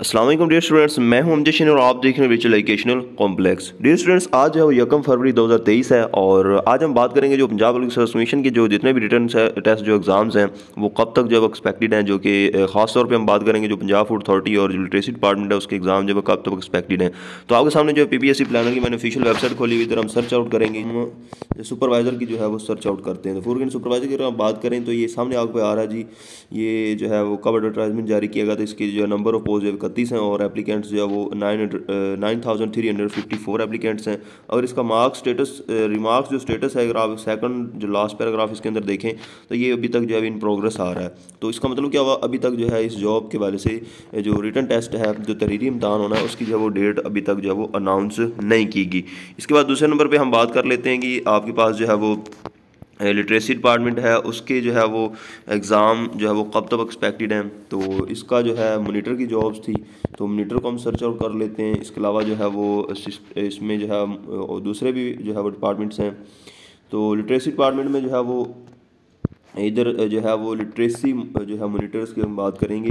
Aslam dear students मैं हूं अमजशन और आप देख रहे हैं विचुअल एजुकेशनल कॉम्प्लेक्स डियर स्टूडेंट्स आज है वो यकम फरवरी 2023 है और आज हम बात करेंगे जो पंजाब पब्लिक सर्विस कमीशन के जो जितने भी रिटर्न टेस्ट जो एग्ज़ाम्स हैं वो कब तक जब एक्सपेक्टेड हैं जो कि खास तौर पे हम बात करेंगे जो पंजाब फूड अथॉरिटी और जो लिटरेसी डिपार्टमेंट है उसके एग्ज़ाम जब कब तक एक्सपेक्टेड हैं तो आपके सामने जो P P S C planner की मैंने ऑफिशियल वेबसाइट खोली हुई इधर हम सर्च आउट करेंगे सुपरवाइज़र की जो है वो सर्च आउट करते हैं तो फूड सुपरवाइज़र की अगर हम बात करें तो ये सामने आपको आ रहा है जी ये जो है वो कब एडवर्टाइजमेंट जारी किया गया था इसकी जो नंबर ऑफ पोस्ट इकतीस हैं और एप्लीकेंट्स जो है वो nine nine thousand three hundred fifty four applicants हैं अगर इसका मार्क्स स्टेटस रिमार्क्स जो स्टेटस है अगर आप सेकंड जो लास्ट पैराग्राफ इसके अंदर देखें तो ये अभी तक जो है इन प्रोग्रेस आ रहा है तो इसका मतलब क्या हुआ अभी तक जो है इस जॉब के वाले से जो रिटर्न टेस्ट है जो तहरीरी इम्तहान होना है उसकी जो है वो डेट अभी तक जो है वो अनाउंस नहीं की गई इसके बाद दूसरे नंबर पर हम बात कर लेते हैं कि आपके पास जो है वो लिटरेसी डिपार्टमेंट है उसके जो है वो एग्ज़ाम जो है वो कब तक एक्सपेक्टेड हैं तो इसका जो है मोनीटर की जॉब्स थी तो मोनीटर को हम सर्च आउट कर लेते हैं इसके अलावा जो है वो इसमें जो है दूसरे भी जो है वो डिपार्टमेंट्स हैं तो लिटरेसी डिपार्टमेंट में जो है वो इधर जो है वो लिटरेसी जो है मोनीटर्स की हम बात करेंगे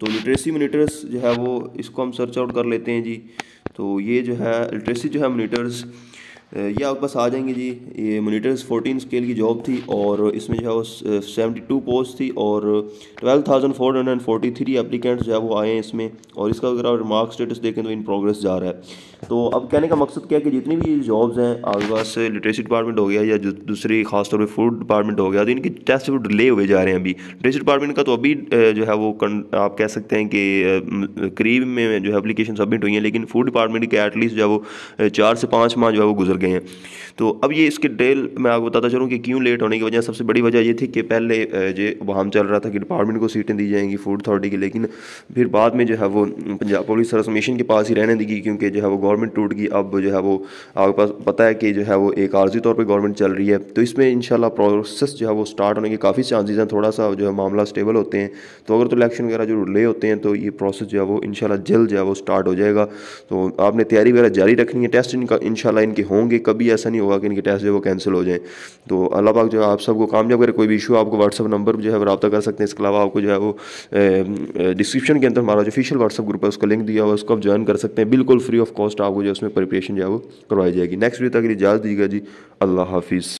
तो लिटरेसी मोनीटर्स जो है वो इसको हम सर्च आउट कर लेते हैं जी तो ये जो है लिटरेसी जो है मोनीटर्स ये आपके पास आ जाएंगे जी ये मोनीटर्स फोर्टीन स्केल की जॉब थी और इसमें जो है वो सेवेंटी टू पोस्ट थी और twelve thousand four hundred forty three applicants जो है वो आए हैं इसमें और इसका अगर आप मार्क स्टेटस देखें तो इन प्रोग्रेस जा रहा है तो अब कहने का मकसद क्या है कि जितनी भी जॉब्स हैं आपके पास लिटरेसी डिपार्टमेंट हो गया या दूसरी खासतौर पर फूड डिपार्टमेंट हो गया तो इनके टेस्ट वो डिले हुए जा रहे हैं अभी लिटरेसी डिपार्टमेंट का तो अभी जो है वो आप कह सकते हैं कि करीब में जो है एप्लीकेशन सबमिट हुई हैं लेकिन फूड डिपार्टमेंट के एटलीस्ट जो है वो चार से पाँच माह जो है वो गुजर निकल गए हैं तो अब ये इसके डेल मैं आपको बताता चलूँ कि क्यों लेट होने की वजह सबसे बड़ी वजह ये थी कि पहले जो वहाँ चल रहा था कि डिपार्टमेंट को सीटें दी जाएंगी फूड अथॉरिटी की लेकिन फिर बाद में जो है वो पंजाब पुलिस सर्विस कमीशन के पास ही रहने दी गई क्योंकि जो है वो गवर्नमेंट टूट गई अब जो है वो आपके पास पता है कि जो है वो एक आर्जी तौर पर गवर्नमेंट चल रही है तो इसमें इन प्रोसेस जो है वो स्टार्ट होने के काफ़ी चांसेज हैं थोड़ा सा जो है मामला स्टेबल होते हैं तो अगर तो इलेक्शन वगैरह जो डिले होते हैं तो ये प्रोसेस जो है वो इन जल्द जो है वो स्टार्ट हो जाएगा तो आपने तैयारी वगैरह जारी रखनी है टेस्ट इनका इन इनके होंगे होंगे कभी ऐसा नहीं होगा कि इनके टेस्ट जो वो कैंसिल हो जाए तो अल्लाह पाक जो है आप सबको कामयाब करें कोई भी इशू आपको व्हाट्सअप नंबर जो है रबा कर सकते हैं इसके अलावा आपको जो है वो डिस्क्रिप्शन के अंदर हमारा जो ऑफिशियल व्हाट्सअप ग्रुप है उसका लिंक दिया हुआ उसको आप ज्वाइन कर सकते हैं बिल्कुल फ्री ऑफ कॉस्ट आपको जो है उसमें प्रिपरेशन जो है वो करवाई जाएगी नेक्स्ट वीडियो तक इजाज़ दीजिएगा जी अल्लाह हाफिज़